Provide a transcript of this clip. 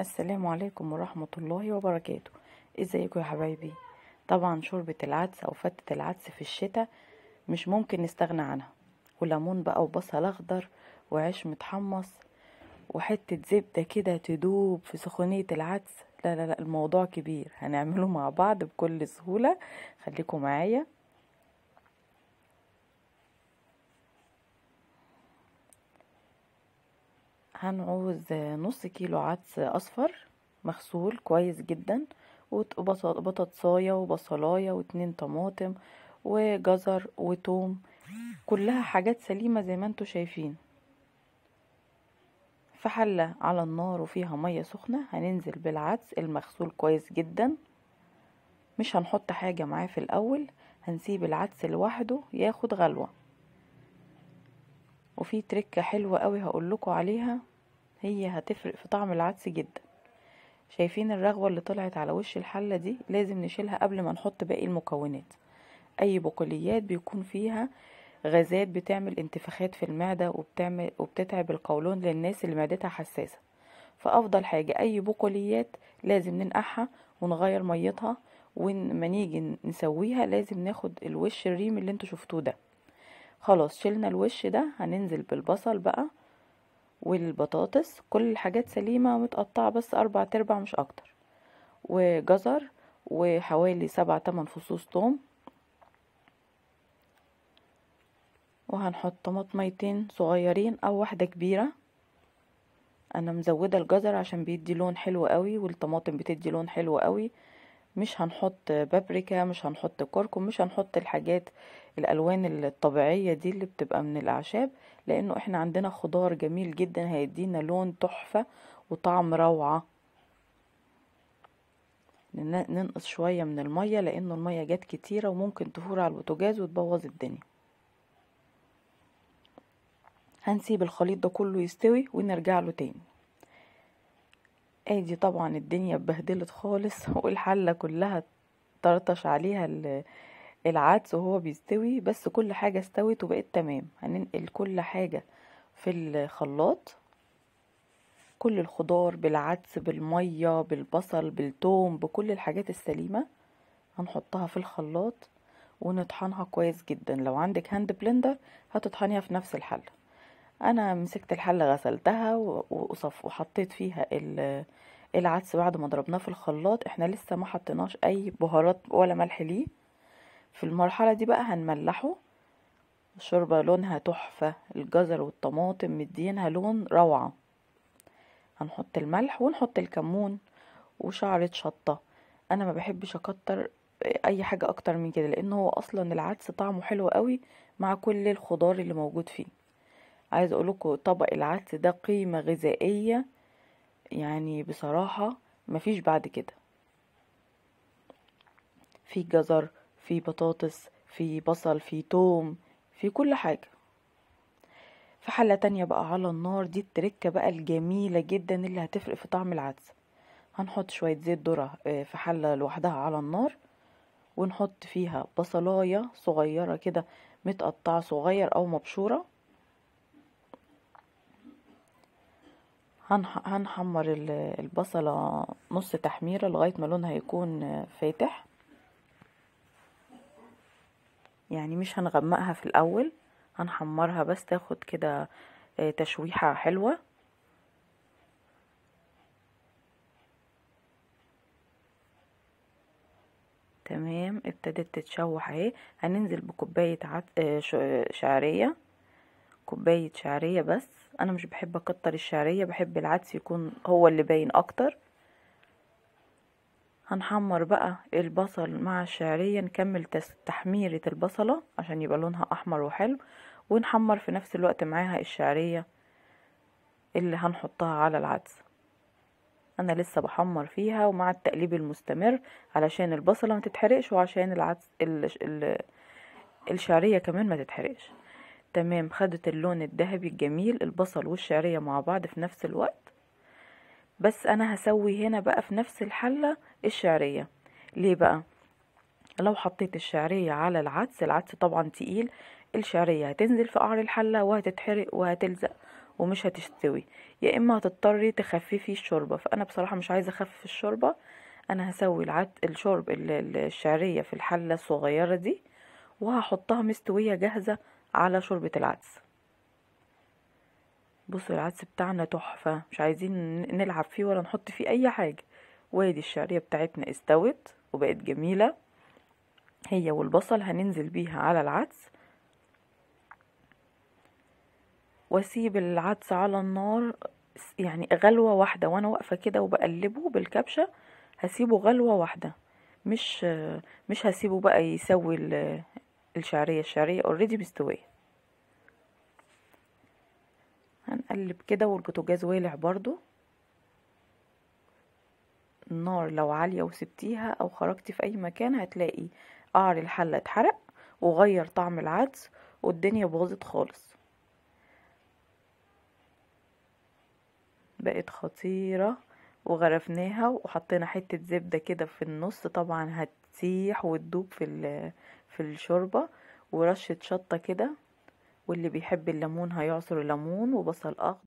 السلام عليكم ورحمة الله وبركاته ازيكم يا حبايبي طبعا شوربة العدس او فتة العدس في الشتاء مش ممكن نستغنى عنها وليمون بقى وبصل اخضر وعيش متحمص وحتة زبدة كده تدوب في سخونية العدس لا لا لا الموضوع كبير هنعمله مع بعض بكل سهولة خليكم معايا هنعوز نص كيلو عدس اصفر مغسول كويس جدا وبطاطساية وبصلاية واتنين طماطم وجزر وتوم كلها حاجات سليمة زي ما انتوا شايفين في حلة على النار وفيها مية سخنة هننزل بالعدس المغسول كويس جدا مش هنحط حاجة معاه في الأول هنسيب العدس لوحده ياخد غلوة وفي تركة حلوة قوي هقول لكم عليها هي هتفرق في طعم العدس جدا شايفين الرغوة اللي طلعت على وش الحلة دي لازم نشيلها قبل ما نحط باقي المكونات اي بقوليات بيكون فيها غازات بتعمل انتفاخات في المعدة وبتعمل وبتتعب القولون للناس اللي معدتها حساسة فافضل حاجة اي بقوليات لازم ننقعها ونغير ميتها وما نيجي نسويها لازم ناخد الوش الريم اللي انتوا شفتوه ده خلاص شلنا الوش ده هننزل بالبصل بقى والبطاطس كل الحاجات سليمة متقطعة بس أربع تربع مش أكتر وجزر وحوالي سبعة تمن فصوص توم وهنحط طماطميتين صغيرين أو واحدة كبيرة أنا مزودة الجزر عشان بيدي لون حلو قوي والطماطم بتدي لون حلو قوي مش هنحط بابريكا مش هنحط كركم مش هنحط الحاجات الالوان الطبيعيه دي اللي بتبقى من الاعشاب لانه احنا عندنا خضار جميل جدا هيدينا لون تحفه وطعم روعه ننقص شويه من الميه لانه الميه جات كتيره وممكن تفور على البوتجاز وتبوظ الدنيا هنسيب الخليط ده كله يستوي ونرجع له تاني ادي طبعا الدنيا اتبهدلت خالص والحله كلها طرطش عليها العدس وهو بيستوي بس كل حاجه استوت وبقت تمام هننقل كل حاجه في الخلاط كل الخضار بالعدس بالميه بالبصل بالتوم بكل الحاجات السليمه هنحطها في الخلاط ونطحنها كويس جدا لو عندك هاند بلندر هتطحنيها في نفس الحله انا مسكت الحله غسلتها وصف وحطيت فيها العدس بعد ما ضربناه في الخلاط احنا لسه ما حطيناش اي بهارات ولا ملح ليه في المرحله دي بقى هنملحه الشوربه لونها تحفه الجزر والطماطم مدينها لون روعه هنحط الملح ونحط الكمون وشعره شطه انا ما بحبش اكتر اي حاجه اكتر من كده لان هو اصلا العدس طعمه حلو قوي مع كل الخضار اللي موجود فيه عايز لكم طبق العدس ده قيمة غذائية يعني بصراحة مفيش بعد كده في جزر في بطاطس في بصل في توم في كل حاجة في حلة تانية بقى على النار دي التركة بقى الجميلة جدا اللي هتفرق في طعم العدس هنحط شوية زيت ذرة آه، في حلة لوحدها على النار ونحط فيها بصلاية صغيرة كده متقطعة صغير أو مبشورة هنحمر البصلة نص تحميرة لغاية ما لونها يكون فاتح يعني مش هنغمقها في الأول هنحمرها بس تاخد كده آه، تشويحة حلوة تمام ابتدت تتشوح اهي هننزل بكوباية آه، شعرية كوباية شعرية بس أنا مش بحب أكتر الشعرية بحب العدس يكون هو اللي باين أكتر هنحمر بقى البصل مع الشعرية نكمل تحميرة البصلة عشان يبقى لونها أحمر وحلو ونحمر في نفس الوقت معاها الشعرية اللي هنحطها على العدس أنا لسه بحمر فيها ومع التقليب المستمر علشان البصلة ما تتحرقش وعشان العدس الشعرية كمان ما تتحرقش تمام خدت اللون الذهبي الجميل البصل والشعرية مع بعض في نفس الوقت بس انا هسوي هنا بقى في نفس الحلة الشعرية ليه بقى لو حطيت الشعرية على العدس العدس طبعا تقيل الشعرية هتنزل في قعر الحلة وهتتحرق وهتلزق ومش هتستوي يا اما هتضطري تخففي الشوربة فانا بصراحة مش عايزة اخفف الشوربة انا هسوي العد الشرب الشعرية في الحلة الصغيرة دي وهحطها مستوية جاهزة على شوربة العدس بصوا العدس بتاعنا تحفة مش عايزين نلعب فيه ولا نحط فيه أي حاجة وادي الشعرية بتاعتنا استوت وبقت جميلة هي والبصل هننزل بيها على العدس واسيب العدس على النار يعني غلوة واحدة وانا واقفة كده وبقلبه بالكبشة هسيبه غلوة واحدة مش مش هسيبه بقى يسوي الشعرية الشعرية اوريدي مستوية هنقلب كده والبوتاجاز والع برضو النار لو عالية وسبتيها او خرجتي في اي مكان هتلاقي قعر الحلة اتحرق وغير طعم العدس والدنيا باظت خالص بقت خطيرة وغرفناها وحطينا حتة زبدة كده في النص طبعا هتسيح وتدوب في في الشوربة ورشة شطة كده واللي بيحب الليمون هيعصر ليمون وبصل أخضر